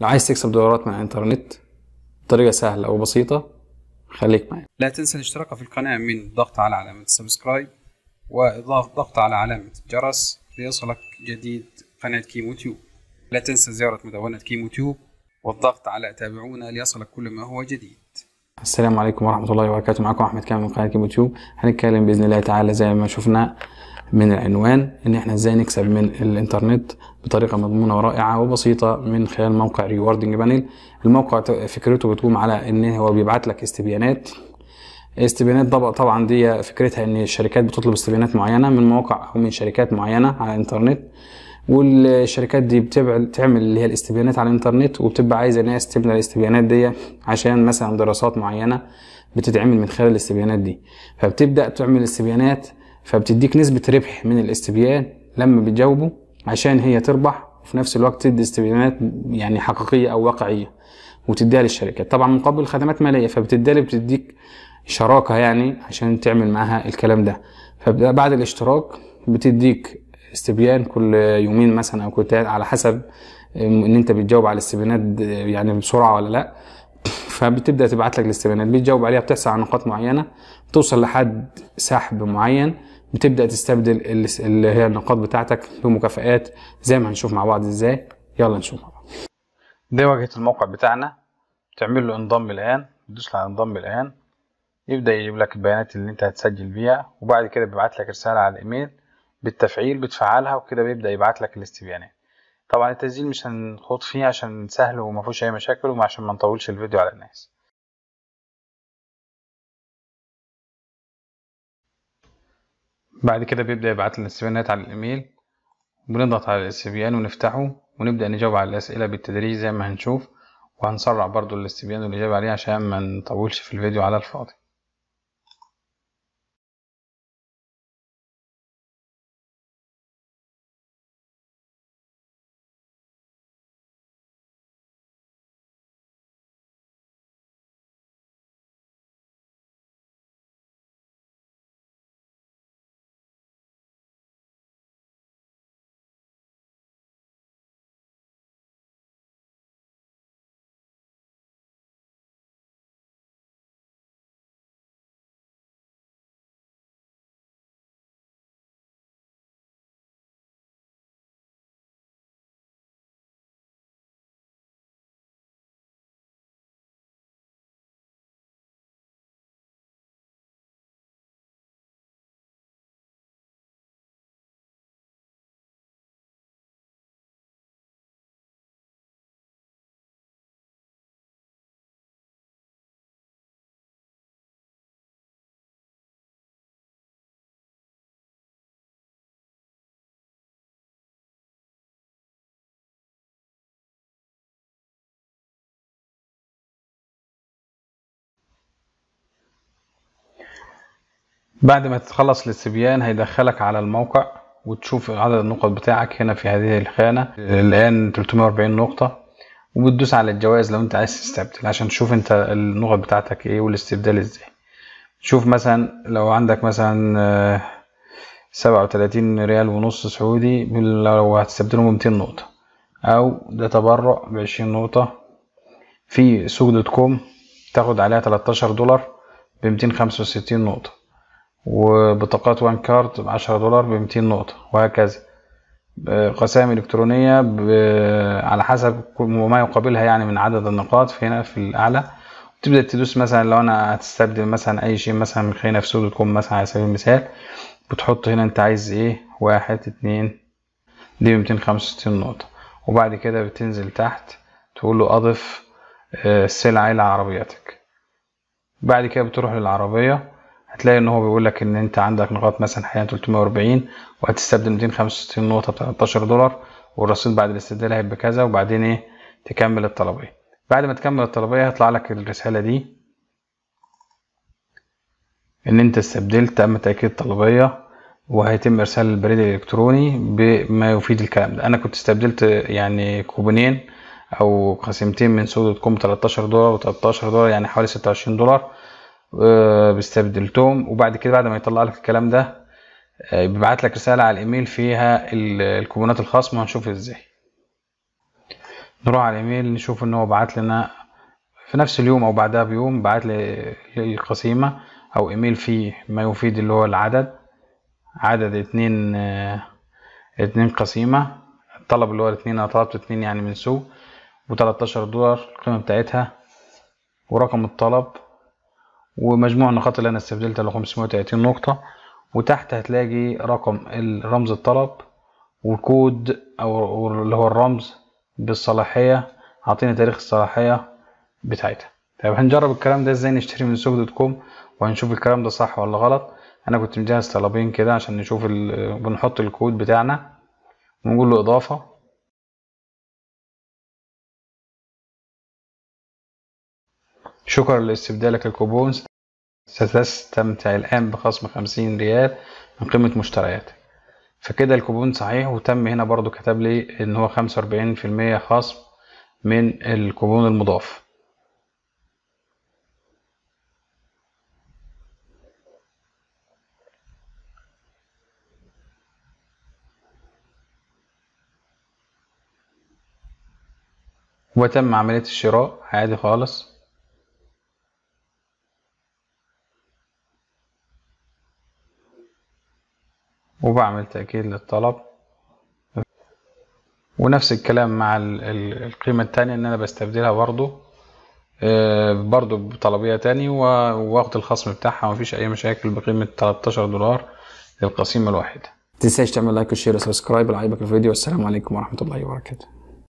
لو عايز تكسب دولارات من الانترنت بطريقه سهله وبسيطه خليك معايا لا تنسى الاشتراك في القناه من الضغط على علامه السبسكرايب واضافه ضغط على علامه الجرس ليصلك جديد قناه كيمو تيوب لا تنسى زياره مدونه كيمو تيوب والضغط على تابعونا ليصلك كل ما هو جديد السلام عليكم ورحمة الله وبركاته معكم أحمد كامل من قناة يوتيوب هنتكلم بإذن الله تعالى زي ما شفنا من العنوان ان احنا ازاي نكسب من الانترنت بطريقه مضمونه ورائعه وبسيطه من خلال موقع ريوردنج بانيل الموقع فكرته بتقوم على ان هو بيبعت لك استبيانات استبيانات طبعا دي فكرتها ان الشركات بتطلب استبيانات معينه من مواقع او من شركات معينه على الانترنت والشركات دي بتعمل اللي هي الاستبيانات على الانترنت وبتبقى عايزه ناس تبنى الاستبيانات دي عشان مثلا دراسات معينه بتتعمل من خلال الاستبيانات دي فبتبدا تعمل استبيانات فبتديك نسبة ربح من الاستبيان لما بتجاوبه عشان هي تربح وفي نفس الوقت تدي استبيانات يعني حقيقية أو واقعية وتديها للشركات طبعا مقابل خدمات مالية فبتدالي بتديك شراكة يعني عشان تعمل معاها الكلام ده فبعد الاشتراك بتديك استبيان كل يومين مثلا او كل على حسب ان انت بتجاوب على الاستبيانات يعني بسرعه ولا لا فبتبدا تبعت لك الاستبيانات بتجاوب عليها بتحصل على نقاط معينه بتوصل لحد سحب معين بتبدا تستبدل اللي هي النقاط بتاعتك بمكافئات زي ما هنشوف مع بعض ازاي يلا نشوف مع بعض دي واجهه الموقع بتاعنا تعمل له انضم الان تدوس على انضم الان يبدا يجيب لك البيانات اللي انت هتسجل بيها وبعد كده بيبعت لك رساله على الايميل بالتفعيل بتفعلها وكده بيبدا يبعت لك الاستبيانات طبعا التسجيل مش هنخوض فيه عشان سهل وما فيهوش اي مشاكل وعشان ما نطولش الفيديو على الناس بعد كده بيبدأ يبعت لنا السبيانات على الإيميل بنضغط على الاستبيان ونفتحه ونبدأ نجاوب على الأسئلة بالتدريج زي ما هنشوف وهنسرع برضو الاستبيان والإجابة عليه عشان ما نطولش في الفيديو على الفاضي بعد ما تتخلص الاستبيان هيدخلك على الموقع وتشوف عدد النقط بتاعك هنا في هذه الخانة الآن 340 نقطة وبتدوس على الجوائز لو انت عايز تستبدل عشان تشوف انت النقط بتاعتك ايه والاستبدال ازاي شوف مثلا لو عندك مثلا آه، سبعة وتلاتين ريال ونص سعودي لو ب بمتين نقطة أو ده تبرع بعشرين نقطة في سوق دوت كوم تاخد عليها 13 دولار ب خمسة وستين نقطة وبطاقات وان كارت ب 10 دولار ب 200 نقطة وهكذا قسائم إلكترونية على حسب ما يقابلها يعني من عدد النقاط في هنا في الأعلى تبدأ تدوس مثلا لو أنا هتستبدل مثلا أي شيء مثلا من خلينا في سوق الكوم مثلا على سبيل المثال بتحط هنا أنت عايز إيه واحد اتنين دي بمتين خمسة وستين نقطة وبعد كده بتنزل تحت تقول له أضف السلعة آه، إلى عربيتك بعد كده بتروح للعربية هتلاقي ان هو بيقول لك ان انت عندك نقاط مثلا حاليا 340 وهتستبدل 265 نقطه ب 13 دولار والرصيد بعد الاستبدال هيبقى كذا وبعدين ايه تكمل الطلبيه بعد ما تكمل الطلبيه هيطلع لك الرساله دي ان انت استبدلت تم تاكيد الطلبيه وهيتم ارسال البريد الالكتروني بما يفيد الكلام ده انا كنت استبدلت يعني كوبونين او قسيمتين من سوق دوت كوم 13 دولار و13 دولار يعني حوالي 26 دولار آه، باستبدلتهم وبعد كده بعد ما يطلع لك الكلام ده آه، بيبعت لك رساله على الايميل فيها الكوبونات الخصم هنشوف ازاي نروح على الايميل نشوف ان هو بعت لنا في نفس اليوم او بعدها بيوم بعت لي القسيمه او ايميل فيه ما يفيد اللي هو العدد عدد اتنين آه، اتنين قسيمه الطلب اللي هو اتنين انا طلبت اتنين يعني من سوق وتلتاشر دولار القيمه بتاعتها ورقم الطلب ومجموع النقاط اللي انا استبدلتها ل 530 نقطة وتحت هتلاقي رقم رمز الطلب وكود او اللي هو الرمز بالصلاحية عطينا تاريخ الصلاحية بتاعتها طيب هنجرب الكلام ده ازاي نشتري من سوق دوت كوم وهنشوف الكلام ده صح ولا غلط انا كنت مجهز طلبين كده عشان نشوف ال... بنحط الكود بتاعنا ونقول له اضافة شكرا لاستبدالك الكوبونز ستستمتع الآن بخصم خمسين ريال من قيمة مشترياتك فكده الكوبون صحيح وتم هنا برضو كتب لي ان هو خمسة وأربعين في المية خصم من الكوبون المضاف وتم عملية الشراء عادي خالص وبعمل تأكيد للطلب ونفس الكلام مع القيمة التانية ان انا بستبدلها برضو آه، برضو بطلبية تاني واخد الخصم بتاعها ومفيش اي مشاكل بقيمة 13 دولار للقسيمة الواحدة تنساش تعمل لايك وشير وسبسكرايب لعيبك الفيديو والسلام عليكم ورحمة الله وبركاته